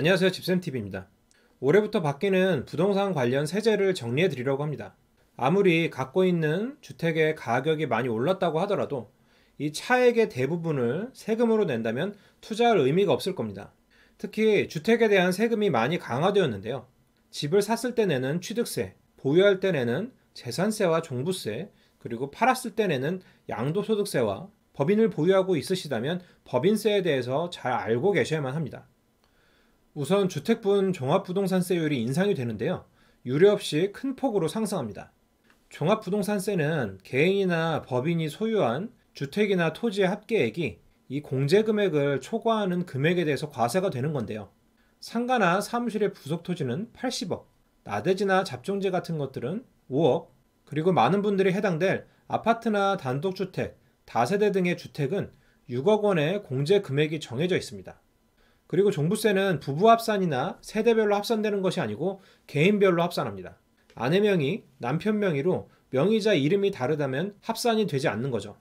안녕하세요 집쌤TV입니다. 올해부터 바뀌는 부동산 관련 세제를 정리해 드리려고 합니다. 아무리 갖고 있는 주택의 가격이 많이 올랐다고 하더라도 이 차액의 대부분을 세금으로 낸다면 투자할 의미가 없을 겁니다. 특히 주택에 대한 세금이 많이 강화되었는데요. 집을 샀을 때 내는 취득세, 보유할 때 내는 재산세와 종부세, 그리고 팔았을 때 내는 양도소득세와 법인을 보유하고 있으시다면 법인세에 대해서 잘 알고 계셔야만 합니다. 우선 주택분 종합부동산세율이 인상이 되는데요. 유례 없이 큰 폭으로 상승합니다. 종합부동산세는 개인이나 법인이 소유한 주택이나 토지의 합계액이 이 공제 금액을 초과하는 금액에 대해서 과세가 되는 건데요. 상가나 사무실의 부속 토지는 80억, 나대지나 잡종지 같은 것들은 5억, 그리고 많은 분들이 해당될 아파트나 단독주택, 다세대 등의 주택은 6억 원의 공제 금액이 정해져 있습니다. 그리고 종부세는 부부 합산이나 세대별로 합산되는 것이 아니고 개인별로 합산합니다. 아내 명의, 남편 명의로 명의자 이름이 다르다면 합산이 되지 않는 거죠.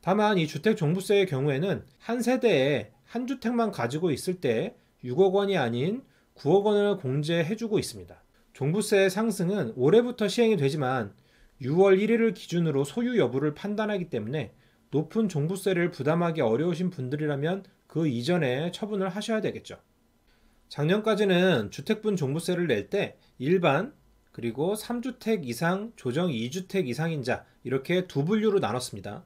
다만 이 주택 종부세의 경우에는 한 세대에 한 주택만 가지고 있을 때 6억 원이 아닌 9억 원을 공제해주고 있습니다. 종부세의 상승은 올해부터 시행이 되지만 6월 1일을 기준으로 소유 여부를 판단하기 때문에 높은 종부세를 부담하기 어려우신 분들이라면 그 이전에 처분을 하셔야 되겠죠. 작년까지는 주택분 종부세를 낼 때 일반 그리고 3주택 이상 조정 2주택 이상인 자 이렇게 두 분류로 나눴습니다.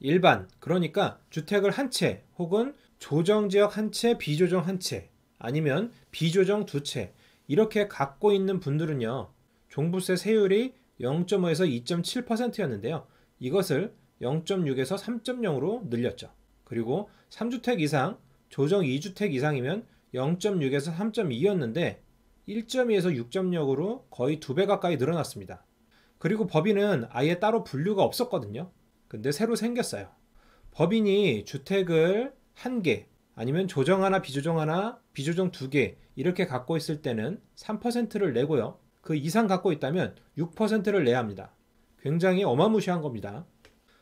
일반 그러니까 주택을 한 채 혹은 조정 지역 한 채, 비조정 한 채 아니면 비조정 두 채 이렇게 갖고 있는 분들은요. 종부세 세율이 0.5에서 2.7%였는데요. 이것을 0.6에서 3.0으로 늘렸죠. 그리고 3주택 이상, 조정 2주택 이상이면 0.6에서 3.2였는데 1.2에서 6 0으로 거의 두 배 가까이 늘어났습니다. 그리고 법인은 아예 따로 분류가 없었거든요. 근데 새로 생겼어요. 법인이 주택을 한 개, 아니면 조정 하나, 비조정 하나, 비조정 두 개, 이렇게 갖고 있을 때는 3%를 내고요. 그 이상 갖고 있다면 6%를 내야 합니다. 굉장히 어마무시한 겁니다.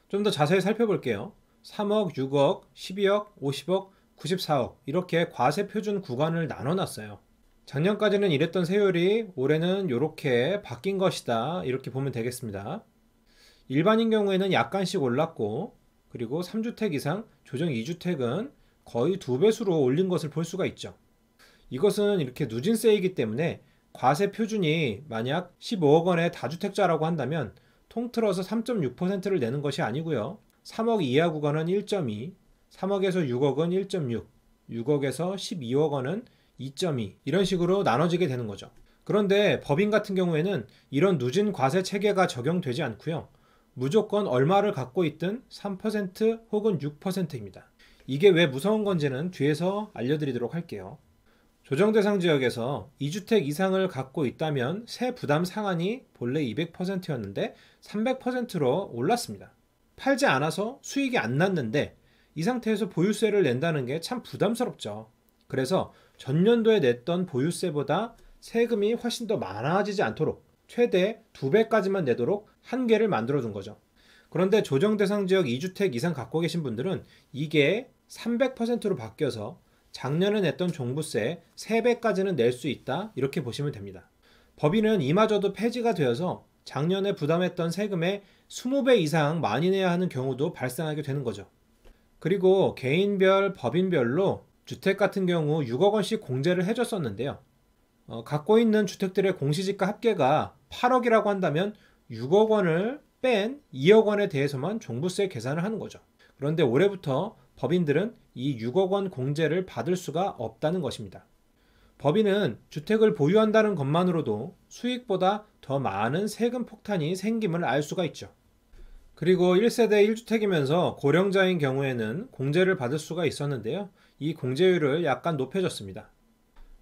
좀 더 자세히 살펴볼게요. 3억, 6억, 12억, 50억, 94억 이렇게 과세 표준 구간을 나눠 놨어요. 작년까지는 이랬던 세율이 올해는 이렇게 바뀐 것이다. 이렇게 보면 되겠습니다. 일반인 경우에는 약간씩 올랐고 그리고 3주택 이상 조정 2주택은 거의 두 배수로 올린 것을 볼 수가 있죠. 이것은 이렇게 누진세이기 때문에 과세 표준이 만약 15억 원의 다주택자라고 한다면 통틀어서 3.6%를 내는 것이 아니고요. 3억 이하 구간은 1.2, 3억에서 6억은 1.6, 6억에서 12억 원은 2.2 이런 식으로 나눠지게 되는 거죠. 그런데 법인 같은 경우에는 이런 누진 과세 체계가 적용되지 않고요. 무조건 얼마를 갖고 있든 3% 혹은 6%입니다. 이게 왜 무서운 건지는 뒤에서 알려드리도록 할게요. 조정 대상 지역에서 2주택 이상을 갖고 있다면 세 부담 상한이 본래 200%였는데 300%로 올랐습니다. 팔지 않아서 수익이 안 났는데 이 상태에서 보유세를 낸다는 게 참 부담스럽죠. 그래서 전년도에 냈던 보유세보다 세금이 훨씬 더 많아지지 않도록 최대 2배까지만 내도록 한계를 만들어 둔 거죠. 그런데 조정 대상 지역 2주택 이상 갖고 계신 분들은 이게 300%로 바뀌어서 작년에 냈던 종부세 3배까지는 낼 수 있다 이렇게 보시면 됩니다. 법인은 이마저도 폐지가 되어서 작년에 부담했던 세금의 20배 이상 많이 내야 하는 경우도 발생하게 되는 거죠. 그리고 개인별, 법인별로 주택 같은 경우 6억 원씩 공제를 해줬었는데요. 어, 갖고 있는 주택들의 공시지가 합계가 8억이라고 한다면 6억 원을 뺀 2억 원에 대해서만 종부세 계산을 하는 거죠. 그런데 올해부터 법인들은 이 6억 원 공제를 받을 수가 없다는 것입니다. 법인은 주택을 보유한다는 것만으로도 수익보다 더 많은 세금 폭탄이 생김을 알 수가 있죠. 그리고 1세대 1주택이면서 고령자인 경우에는 공제를 받을 수가 있었는데요. 이 공제율을 약간 높여줬습니다.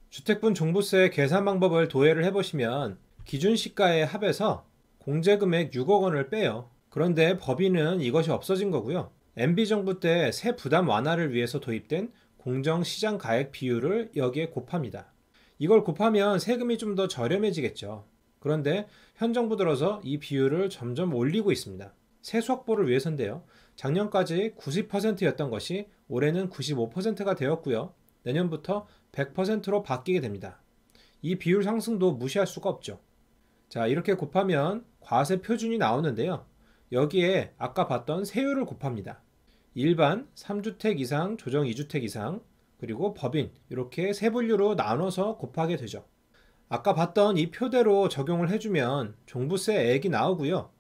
주택분 종부세 계산 방법을 도해를 해보시면 기준 시가에 합해서 공제금액 6억 원을 빼요. 그런데 법인은 이것이 없어진 거고요. MB정부 때 세 부담 완화를 위해서 도입된 공정시장 가액 비율을 여기에 곱합니다. 이걸 곱하면 세금이 좀 더 저렴해지겠죠. 그런데 현 정부 들어서 이 비율을 점점 올리고 있습니다. 세수 확보를 위해서인데요. 작년까지 90%였던 것이 올해는 95%가 되었고요. 내년부터 100%로 바뀌게 됩니다. 이 비율 상승도 무시할 수가 없죠. 자, 이렇게 곱하면 과세 표준이 나오는데요. 여기에 아까 봤던 세율을 곱합니다. 일반, 3주택 이상, 조정 2주택 이상, 그리고 법인 이렇게 세 분류로 나눠서 곱하게 되죠. 아까 봤던 이 표대로 적용을 해주면 종부세 액이 나오고요.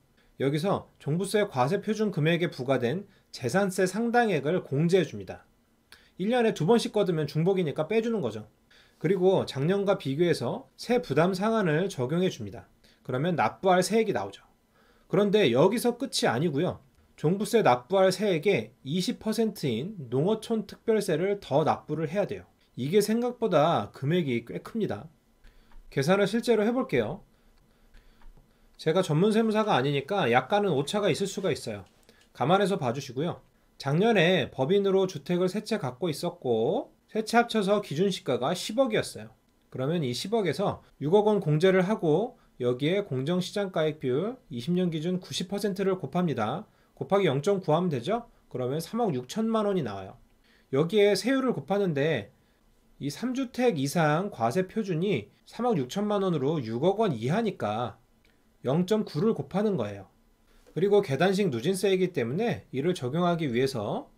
여기서 종부세 과세 표준 금액에 부과된 재산세 상당액을 공제해 줍니다. 1년에 두 번씩 거두면 중복이니까 빼주는 거죠. 그리고 작년과 비교해서 세 부담 상한을 적용해 줍니다. 그러면 납부할 세액이 나오죠. 그런데 여기서 끝이 아니고요. 종부세 납부할 세액의 20%인 농어촌 특별세를 더 납부를 해야 돼요. 이게 생각보다 금액이 꽤 큽니다. 계산을 실제로 해볼게요. 제가 전문 세무사가 아니니까 약간은 오차가 있을 수가 있어요. 감안해서 봐주시고요. 작년에 법인으로 주택을 세 채 갖고 있었고 세 채 합쳐서 기준 시가가 10억이었어요. 그러면 이 10억에서 6억 원 공제를 하고 여기에 공정시장가액 비율 20년 기준 90%를 곱합니다. 곱하기 0.9 하면 되죠? 그러면 3억 6천만 원이 나와요. 여기에 세율을 곱하는데 이 3주택 이상 과세 표준이 3억 6천만 원으로 6억 원 이하니까 0.9를 곱하는 거예요. 그리고 계단식 누진세이기 때문에 이를 적용하기 위해서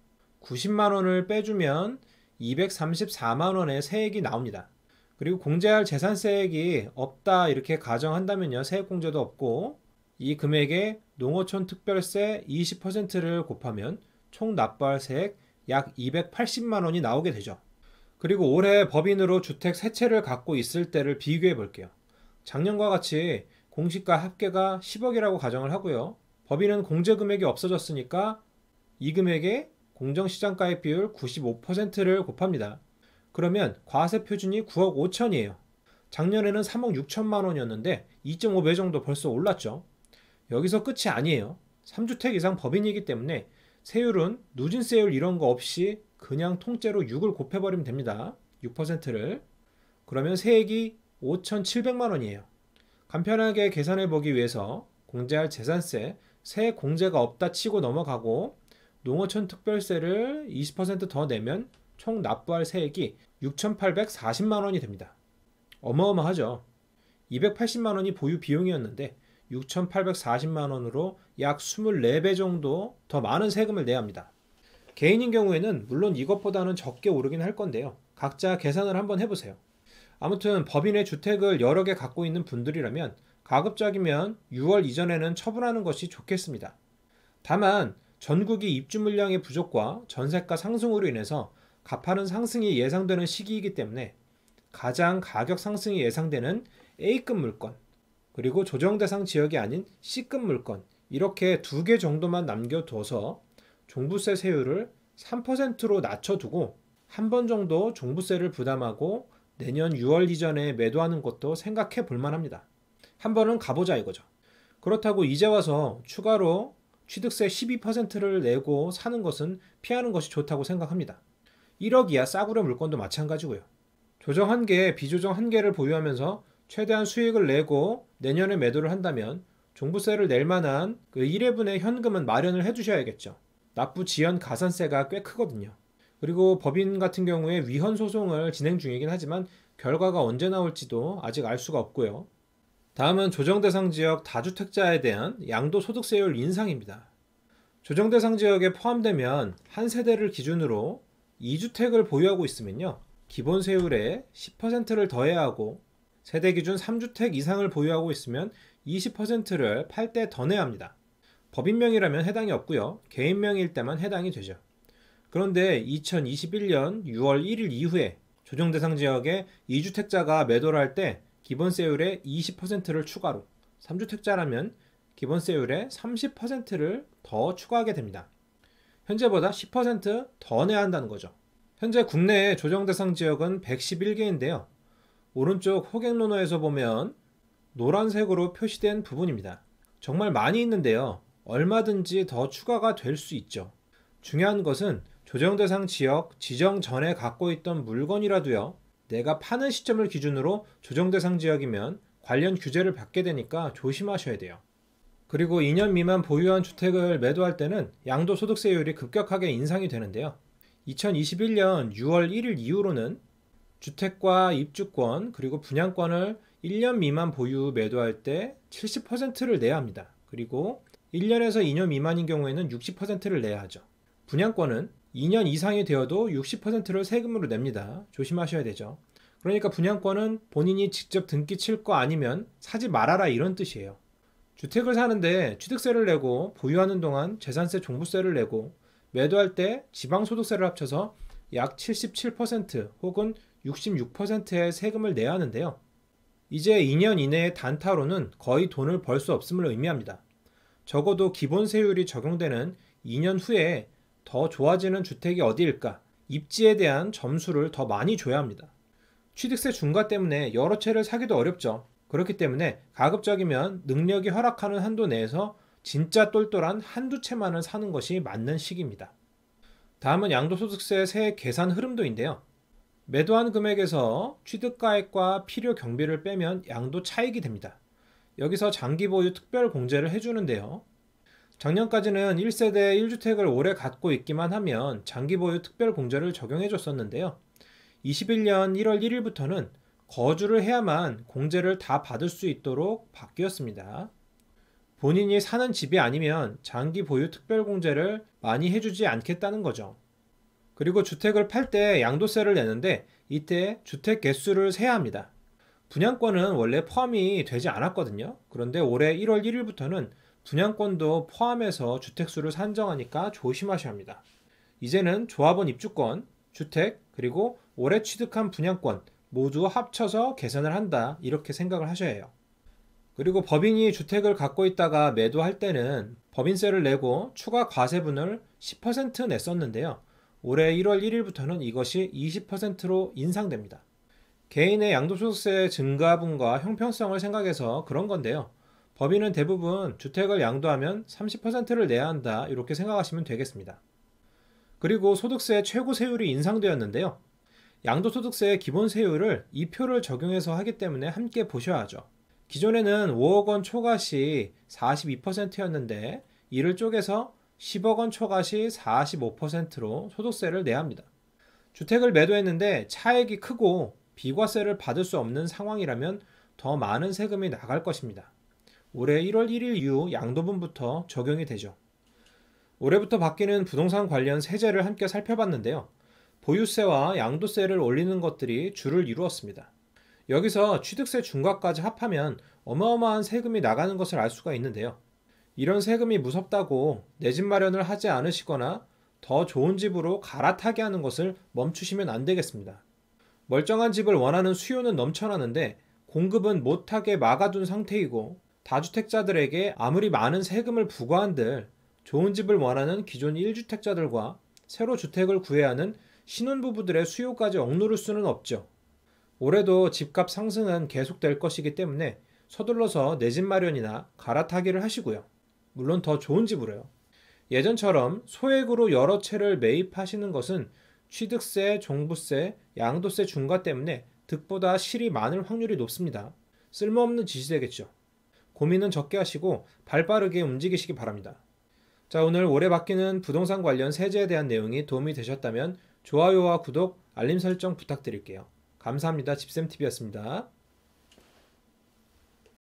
90만원을 빼주면 234만원의 세액이 나옵니다. 그리고 공제할 재산세액이 없다 이렇게 가정한다면요. 세액공제도 없고 이 금액에 농어촌 특별세 20%를 곱하면 총 납부할 세액 약 280만원이 나오게 되죠. 그리고 올해 법인으로 주택 세채를 갖고 있을 때를 비교해 볼게요. 작년과 같이 공시가 합계가 10억이라고 가정을 하고요. 법인은 공제 금액이 없어졌으니까 이 금액에 공정시장가액 비율 95%를 곱합니다. 그러면 과세 표준이 9억 5천이에요. 작년에는 3억 6천만 원이었는데 2.5배 정도 벌써 올랐죠. 여기서 끝이 아니에요. 3주택 이상 법인이기 때문에 세율은 누진세율 이런 거 없이 그냥 통째로 6을 곱해버리면 됩니다. 6%를. 그러면 세액이 5,700만 원이에요. 간편하게 계산해 보기 위해서 공제할 재산세, 세 공제가 없다 치고 넘어가고 농어촌 특별세를 20%더 내면 총 납부할 세액이 6,840만 원이 됩니다. 어마어마하죠. 280만 원이 보유 비용이었는데 6,840만 원으로 약 24배 정도 더 많은 세금을 내야 합니다. 개인인 경우에는 물론 이것보다는 적게 오르긴 할 건데요. 각자 계산을 한번 해보세요. 아무튼 법인의 주택을 여러 개 갖고 있는 분들이라면 가급적이면 6월 이전에는 처분하는 것이 좋겠습니다. 다만 전국이 입주 물량의 부족과 전세가 상승으로 인해서 가파른 상승이 예상되는 시기이기 때문에 가장 가격 상승이 예상되는 A급 물건 그리고 조정 대상 지역이 아닌 C급 물건 이렇게 두 개 정도만 남겨둬서 종부세 세율을 3%로 낮춰두고 한 번 정도 종부세를 부담하고 내년 6월 이전에 매도하는 것도 생각해 볼 만합니다. 한번은 가보자 이거죠. 그렇다고 이제 와서 추가로 취득세 12%를 내고 사는 것은 피하는 것이 좋다고 생각합니다. 1억 이하 싸구려 물건도 마찬가지고요. 조정 한 개, 비조정 한 개를 보유하면서 최대한 수익을 내고 내년에 매도를 한다면 종부세를 낼 만한 그 1회분의 현금은 마련을 해주셔야겠죠 납부 지연 가산세가 꽤 크거든요. 그리고 법인 같은 경우에 위헌 소송을 진행 중이긴 하지만 결과가 언제 나올지도 아직 알 수가 없고요. 다음은 조정대상 지역 다주택자에 대한 양도소득세율 인상입니다. 조정대상 지역에 포함되면 한 세대를 기준으로 2주택을 보유하고 있으면요. 기본 세율의 10%를 더해야 하고 세대 기준 3주택 이상을 보유하고 있으면 20%를 팔 때 더 내야 합니다. 법인명이라면 해당이 없고요. 개인명일 때만 해당이 되죠. 그런데 2021년 6월 1일 이후에 조정 대상 지역에 2주택자가 매도를 할 때 기본세율의 20%를 추가로 3주택자라면 기본세율의 30%를 더 추가하게 됩니다. 현재보다 10%더 내야 한다는 거죠. 현재 국내의 조정 대상 지역은 111개인데요. 오른쪽 호객 논어에서 보면 노란색으로 표시된 부분입니다. 정말 많이 있는데요. 얼마든지 더 추가가 될 수 있죠. 중요한 것은 조정 대상 지역 지정 전에 갖고 있던 물건이라도요. 내가 파는 시점을 기준으로 조정 대상 지역이면 관련 규제를 받게 되니까 조심하셔야 돼요. 그리고 2년 미만 보유한 주택을 매도할 때는 양도 소득세율이 급격하게 인상이 되는데요. 2021년 6월 1일 이후로는 주택과 입주권 그리고 분양권을 1년 미만 보유 매도할 때 70%를 내야 합니다. 그리고 1년에서 2년 미만인 경우에는 60%를 내야 하죠. 분양권은 2년 이상이 되어도 60%를 세금으로 냅니다. 조심하셔야 되죠. 그러니까 분양권은 본인이 직접 등기 칠 거 아니면 사지 말아라 이런 뜻이에요. 주택을 사는데 취득세를 내고 보유하는 동안 재산세 종부세를 내고 매도할 때 지방소득세를 합쳐서 약 77% 혹은 66%의 세금을 내야 하는데요. 이제 2년 이내의 단타로는 거의 돈을 벌 수 없음을 의미합니다. 적어도 기본 세율이 적용되는 2년 후에 더 좋아지는 주택이 어디일까? 입지에 대한 점수를 더 많이 줘야 합니다. 취득세 중과 때문에 여러 채를 사기도 어렵죠. 그렇기 때문에 가급적이면 능력이 허락하는 한도 내에서 진짜 똘똘한 한두 채만을 사는 것이 맞는 시기입니다. 다음은 양도소득세 세액 계산 흐름도인데요. 매도한 금액에서 취득가액과 필요 경비를 빼면 양도 차익이 됩니다. 여기서 장기 보유 특별 공제를 해주는데요. 작년까지는 1세대 1주택을 오래 갖고 있기만 하면 장기 보유 특별 공제를 적용해 줬었는데요. 21년 1월 1일부터는 거주를 해야만 공제를 다 받을 수 있도록 바뀌었습니다. 본인이 사는 집이 아니면 장기 보유 특별 공제를 많이 해주지 않겠다는 거죠. 그리고 주택을 팔 때 양도세를 내는데 이때 주택 개수를 세야 합니다. 분양권은 원래 포함이 되지 않았거든요. 그런데 올해 1월 1일부터는 분양권도 포함해서 주택수를 산정하니까 조심하셔야 합니다. 이제는 조합원 입주권, 주택, 그리고 올해 취득한 분양권 모두 합쳐서 계산을 한다 이렇게 생각을 하셔야 해요. 그리고 법인이 주택을 갖고 있다가 매도할 때는 법인세를 내고 추가 과세분을 10% 냈었는데요. 올해 1월 1일부터는 이것이 20%로 인상됩니다. 개인의 양도소득세 증가분과 형평성을 생각해서 그런 건데요. 법인은 대부분 주택을 양도하면 30%를 내야 한다 이렇게 생각하시면 되겠습니다. 그리고 소득세 최고 세율이 인상되었는데요. 양도소득세의 기본 세율을 2표를 적용해서 하기 때문에 함께 보셔야 하죠. 기존에는 5억 원 초과 시 42%였는데 이를 쪼개서 10억 원 초과 시 45%로 소득세를 내야 합니다. 주택을 매도했는데 차액이 크고 비과세를 받을 수 없는 상황이라면 더 많은 세금이 나갈 것입니다. 올해 1월 1일 이후 양도분부터 적용이 되죠. 올해부터 바뀌는 부동산 관련 세제를 함께 살펴봤는데요. 보유세와 양도세를 올리는 것들이 주를 이루었습니다. 여기서 취득세 중과까지 합하면 어마어마한 세금이 나가는 것을 알 수가 있는데요. 이런 세금이 무섭다고 내 집 마련을 하지 않으시거나 더 좋은 집으로 갈아타게 하는 것을 멈추시면 안 되겠습니다. 멀쩡한 집을 원하는 수요는 넘쳐나는데 공급은 못하게 막아둔 상태이고 다주택자들에게 아무리 많은 세금을 부과한들 좋은 집을 원하는 기존 1주택자들과 새로 주택을 구해하는 신혼부부들의 수요까지 억누를 수는 없죠. 올해도 집값 상승은 계속될 것이기 때문에 서둘러서 내 집 마련이나 갈아타기를 하시고요. 물론 더 좋은 집으로요. 예전처럼 소액으로 여러 채를 매입하시는 것은 취득세, 종부세, 양도세 중과 때문에 득보다 실이 많을 확률이 높습니다. 쓸모없는 지시되겠죠. 고민은 적게 하시고 발 빠르게 움직이시기 바랍니다. 자, 오늘 올해 바뀌는 부동산 관련 세제에 대한 내용이 도움이 되셨다면 좋아요와 구독, 알림 설정 부탁드릴게요. 감사합니다. 집쌤TV였습니다.